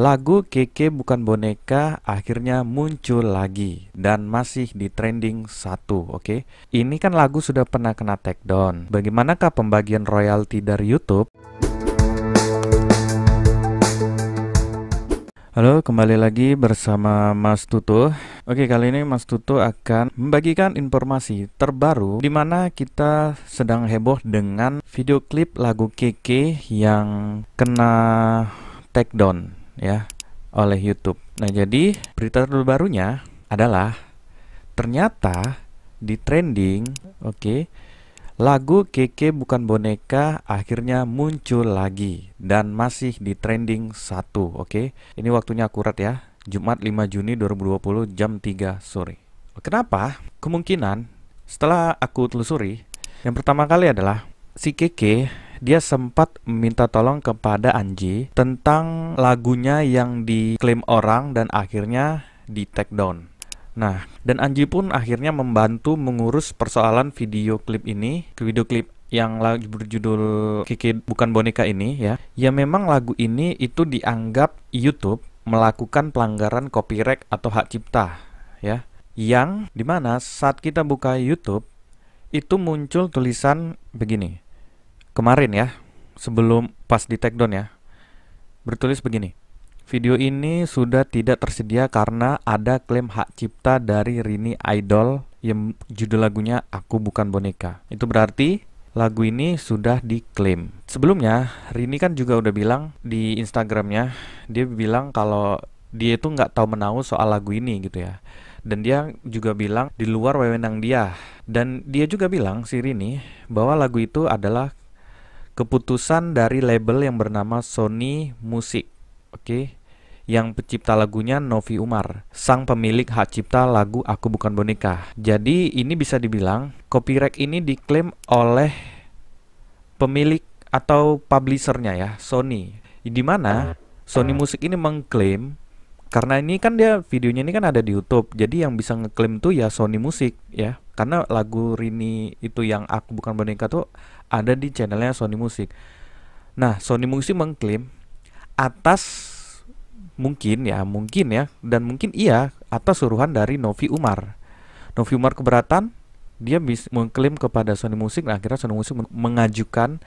Lagu Keke Bukan Boneka akhirnya muncul lagi dan masih di trending satu. oke? Okay? Ini kan lagu sudah pernah kena takedown. Bagaimanakah pembagian royalti dari YouTube? Halo, kembali lagi bersama Mas Tutu. Oke, kali ini Mas Tutu akan membagikan informasi terbaru di mana kita sedang heboh dengan video klip lagu Keke yang kena takedown ya oleh YouTube. Nah, jadi berita terbarunya adalah ternyata di trending, oke, okay, lagu Keke bukan boneka akhirnya muncul lagi dan masih di trending satu, oke. Okay? Ini waktunya akurat ya, Jumat 5 Juni 2020 jam 3 sore. Kenapa? Kemungkinan setelah aku telusuri, yang pertama kali adalah si Keke dia sempat minta tolong kepada Anji tentang lagunya yang diklaim orang dan akhirnya di take down. Nah, dan Anji pun akhirnya membantu mengurus persoalan video klip ini, ke video klip yang lagi berjudul Kiki bukan boneka ini ya. Ya memang lagu ini itu dianggap YouTube melakukan pelanggaran copyright atau hak cipta ya. Yang dimana saat kita buka YouTube itu muncul tulisan begini kemarin ya, sebelum pas di take down ya, bertulis begini. Video ini sudah tidak tersedia karena ada klaim hak cipta dari Rini Idol yang judul lagunya Aku Bukan Boneka. Itu berarti lagu ini sudah diklaim. Sebelumnya Rini kan juga udah bilang di Instagramnya dia bilang kalau dia itu nggak tahu menahu soal lagu ini gitu ya. Dan dia juga bilang di luar wewenang dia. Dan dia juga bilang si Rini bahwa lagu itu adalah keputusan dari label yang bernama Sony Music. Oke. Okay? Yang pencipta lagunya Novi Umar, sang pemilik hak cipta lagu Aku Bukan Boneka. Jadi ini bisa dibilang copyright ini diklaim oleh pemilik atau publishernya ya, Sony. Di mana Sony Music ini mengklaim karena ini kan dia videonya ini kan ada di YouTube. Jadi yang bisa ngeklaim tuh ya Sony Music ya karena lagu Rini itu yang aku bukan boneka tuh ada di channelnya Sony Music nah Sony Music mengklaim atas mungkin ya mungkin ya dan mungkin iya atas suruhan dari Novi Umar Novi Umar keberatan dia bisa mengklaim kepada Sony Music nah akhirnya Sony Music mengajukan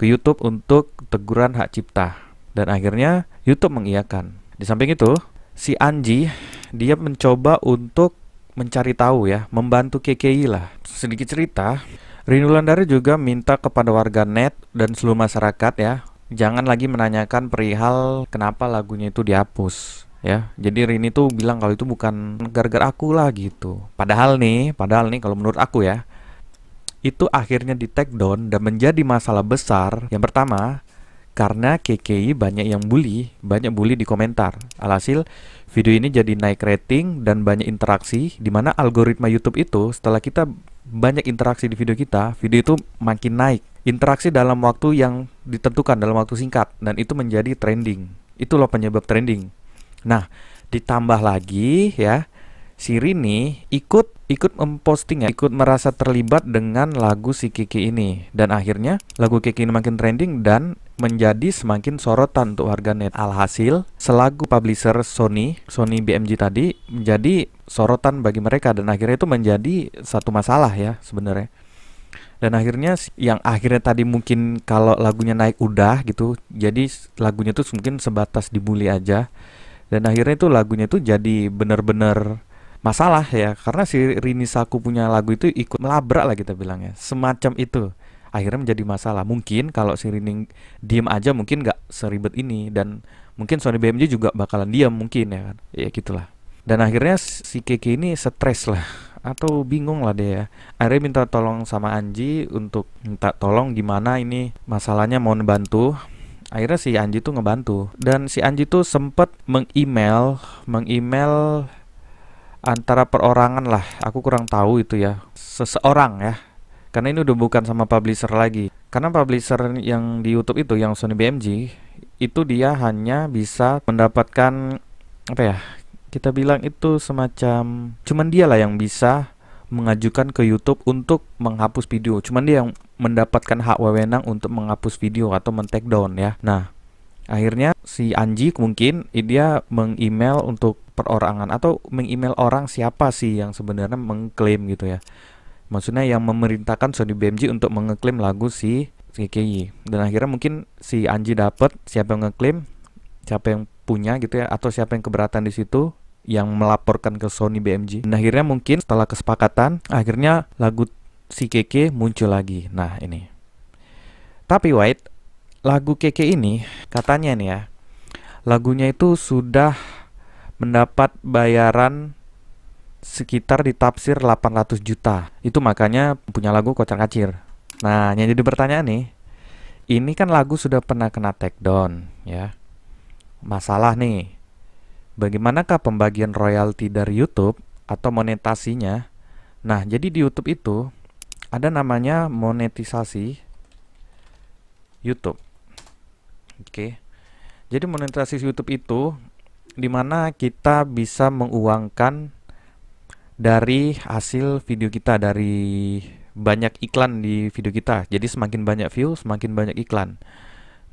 ke YouTube untuk teguran hak cipta dan akhirnya YouTube mengiyakan di samping itu si Anji dia mencoba untuk mencari tahu ya, membantu KKI lah. Sedikit cerita, Rindu Landari juga minta kepada warga net dan seluruh masyarakat ya, jangan lagi menanyakan perihal kenapa lagunya itu dihapus ya jadi Rini tuh bilang kalau itu bukan gara-gara aku lah gitu padahal nih padahal nih kalau menurut aku ya itu akhirnya di take down dan menjadi masalah besar yang pertama karena KKI banyak yang bully, banyak bully di komentar. Alhasil video ini jadi naik rating dan banyak interaksi di mana algoritma YouTube itu setelah kita banyak interaksi di video kita, video itu makin naik. Interaksi dalam waktu yang ditentukan dalam waktu singkat dan itu menjadi trending. Itu loh penyebab trending. Nah, ditambah lagi ya si Rini ikut ikut memposting ya, ikut merasa terlibat dengan lagu si Kiki ini dan akhirnya lagu Kiki ini makin trending dan menjadi semakin sorotan untuk warganet. Alhasil, selaku publisher Sony, Sony BMG tadi menjadi sorotan bagi mereka dan akhirnya itu menjadi satu masalah ya sebenarnya. Dan akhirnya yang akhirnya tadi mungkin kalau lagunya naik udah gitu, jadi lagunya tuh mungkin sebatas dibully aja. Dan akhirnya itu lagunya tuh jadi bener-bener masalah ya karena si Rini Saku punya lagu itu ikut melabrak lah kita bilangnya semacam itu akhirnya menjadi masalah mungkin kalau si Rining diem aja mungkin nggak seribet ini dan mungkin Sony BMJ juga bakalan diam mungkin ya kan ya gitulah dan akhirnya si Keke ini stres lah atau bingung lah dia ya. Akhirnya minta tolong sama Anji untuk minta tolong gimana ini masalahnya mau ngebantu Akhirnya si Anji tuh ngebantu dan si Anji tuh sempet mengemail mengemail antara perorangan lah. Aku kurang tahu itu ya. Seseorang ya, karena ini udah bukan sama publisher lagi karena publisher yang di YouTube itu yang Sony BMG itu dia hanya bisa mendapatkan apa ya kita bilang itu semacam cuman dia lah yang bisa mengajukan ke YouTube untuk menghapus video cuman dia yang mendapatkan hak wewenang untuk menghapus video atau men down ya nah akhirnya si Anji mungkin dia meng-email untuk perorangan atau meng-email orang siapa sih yang sebenarnya mengklaim gitu ya maksudnya yang memerintahkan Sony BMG untuk mengeklaim lagu si KKI dan akhirnya mungkin si Anji dapat siapa yang ngeklaim siapa yang punya gitu ya atau siapa yang keberatan di situ yang melaporkan ke Sony BMG dan akhirnya mungkin setelah kesepakatan akhirnya lagu si KK muncul lagi nah ini tapi White lagu KK ini katanya nih ya lagunya itu sudah mendapat bayaran sekitar ditafsir 800 juta. Itu makanya punya lagu kocar kacir. Nah, yang jadi pertanyaan nih, ini kan lagu sudah pernah kena take down ya. Masalah nih, bagaimanakah pembagian royalti dari YouTube atau monetasinya? Nah, jadi di YouTube itu ada namanya monetisasi YouTube. Oke. Jadi monetisasi YouTube itu dimana kita bisa menguangkan dari hasil video kita dari banyak iklan di video kita. Jadi semakin banyak view, semakin banyak iklan.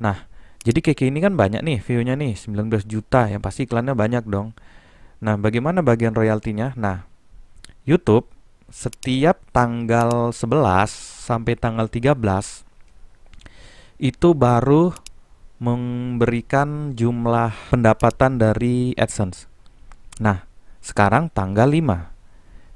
Nah, jadi keke ini kan banyak nih view-nya nih, 19 juta yang pasti iklannya banyak dong. Nah, bagaimana bagian royaltinya? Nah, YouTube setiap tanggal 11 sampai tanggal 13 itu baru memberikan jumlah pendapatan dari AdSense. Nah, sekarang tanggal 5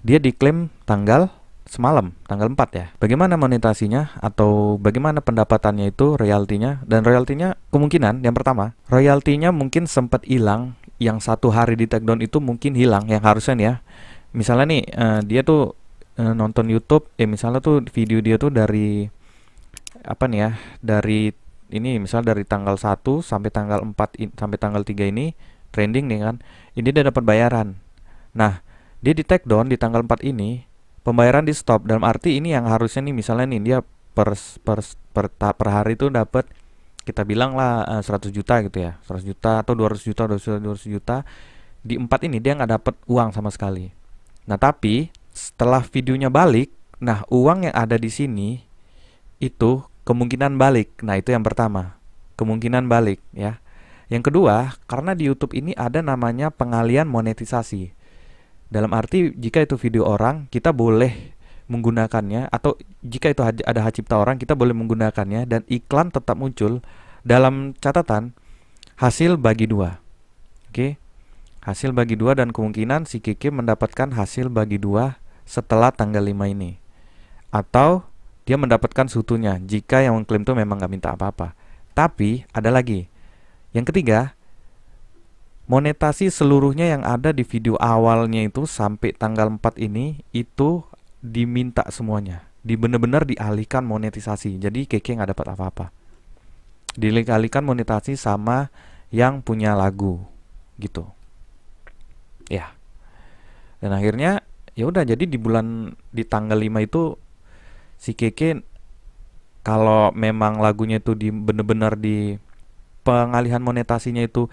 dia diklaim tanggal semalam, tanggal 4 ya. Bagaimana monetasinya atau bagaimana pendapatannya itu, royaltinya dan royaltinya kemungkinan yang pertama, royaltinya mungkin sempat hilang yang satu hari di takedown itu mungkin hilang yang harusnya nih ya. Misalnya nih uh, dia tuh uh, nonton YouTube, eh misalnya tuh video dia tuh dari apa nih ya, dari ini misal dari tanggal 1 sampai tanggal 4 in, sampai tanggal 3 ini trending nih kan. Ini dia dapat bayaran. Nah, dia di take down di tanggal 4 ini pembayaran di stop dalam arti ini yang harusnya nih misalnya nih dia per per per, per hari itu dapat kita bilang lah 100 eh, juta gitu ya 100 juta atau 200 juta 200 juta 200 juta di empat ini dia nggak dapat uang sama sekali nah tapi setelah videonya balik nah uang yang ada di sini itu kemungkinan balik nah itu yang pertama kemungkinan balik ya yang kedua karena di YouTube ini ada namanya pengalian monetisasi dalam arti jika itu video orang, kita boleh menggunakannya atau jika itu ada hak cipta orang, kita boleh menggunakannya dan iklan tetap muncul dalam catatan hasil bagi dua. Oke. Hasil bagi dua dan kemungkinan si Kiki mendapatkan hasil bagi dua setelah tanggal 5 ini. Atau dia mendapatkan sutunya jika yang mengklaim itu memang nggak minta apa-apa. Tapi ada lagi. Yang ketiga, Monetasi seluruhnya yang ada di video awalnya itu sampai tanggal 4 ini itu diminta semuanya. Di bener benar dialihkan monetisasi. Jadi Keke nggak dapat apa-apa. Dialihkan monetasi sama yang punya lagu gitu. Ya. Dan akhirnya ya udah jadi di bulan di tanggal 5 itu si Keke kalau memang lagunya itu di bener benar di pengalihan monetasinya itu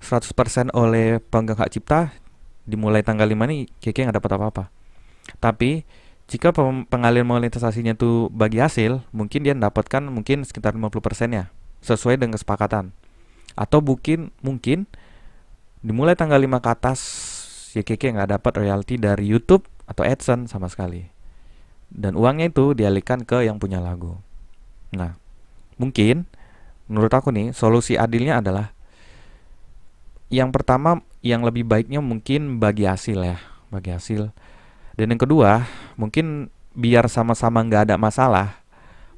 100% oleh pemegang hak cipta dimulai tanggal 5 nih Kiki nggak dapat apa-apa. Tapi jika pengalian monetisasinya itu bagi hasil, mungkin dia mendapatkan mungkin sekitar 50% ya, sesuai dengan kesepakatan. Atau mungkin mungkin dimulai tanggal 5 ke atas YKK ya nggak dapat royalti dari YouTube atau AdSense sama sekali. Dan uangnya itu dialihkan ke yang punya lagu. Nah, mungkin menurut aku nih solusi adilnya adalah yang pertama yang lebih baiknya mungkin bagi hasil ya, bagi hasil. Dan yang kedua, mungkin biar sama-sama nggak ada masalah,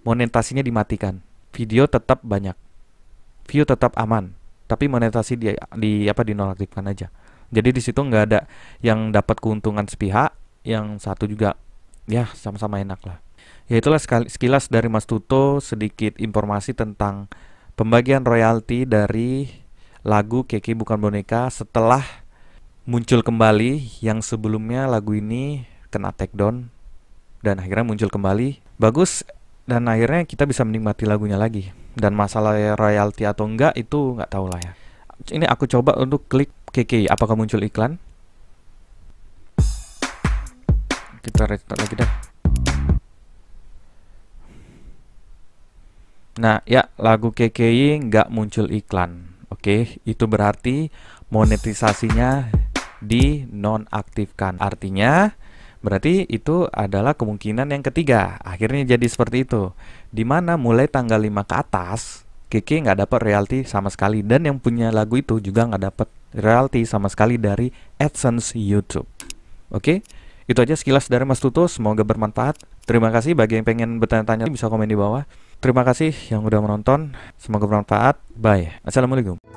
monetasinya dimatikan. Video tetap banyak. View tetap aman, tapi monetasi di, di apa dinonaktifkan aja. Jadi di situ nggak ada yang dapat keuntungan sepihak, yang satu juga ya sama-sama enak lah. Ya itulah sekilas dari Mas Tuto sedikit informasi tentang pembagian royalti dari lagu Keke Bukan Boneka setelah muncul kembali yang sebelumnya lagu ini kena take down dan akhirnya muncul kembali. Bagus dan akhirnya kita bisa menikmati lagunya lagi. Dan masalah royalti atau enggak itu nggak tahu lah ya. Ini aku coba untuk klik KK apakah muncul iklan? Kita restart lagi dah. Nah, ya lagu KKI nggak muncul iklan. Oke, itu berarti monetisasinya dinonaktifkan. Artinya berarti itu adalah kemungkinan yang ketiga. Akhirnya jadi seperti itu. Dimana mulai tanggal 5 ke atas Kiki nggak dapat royalti sama sekali dan yang punya lagu itu juga nggak dapat royalti sama sekali dari AdSense YouTube. Oke, itu aja sekilas dari Mas Tuto. Semoga bermanfaat. Terima kasih bagi yang pengen bertanya-tanya bisa komen di bawah. Terima kasih yang sudah menonton. Semoga bermanfaat. Bye. Assalamualaikum.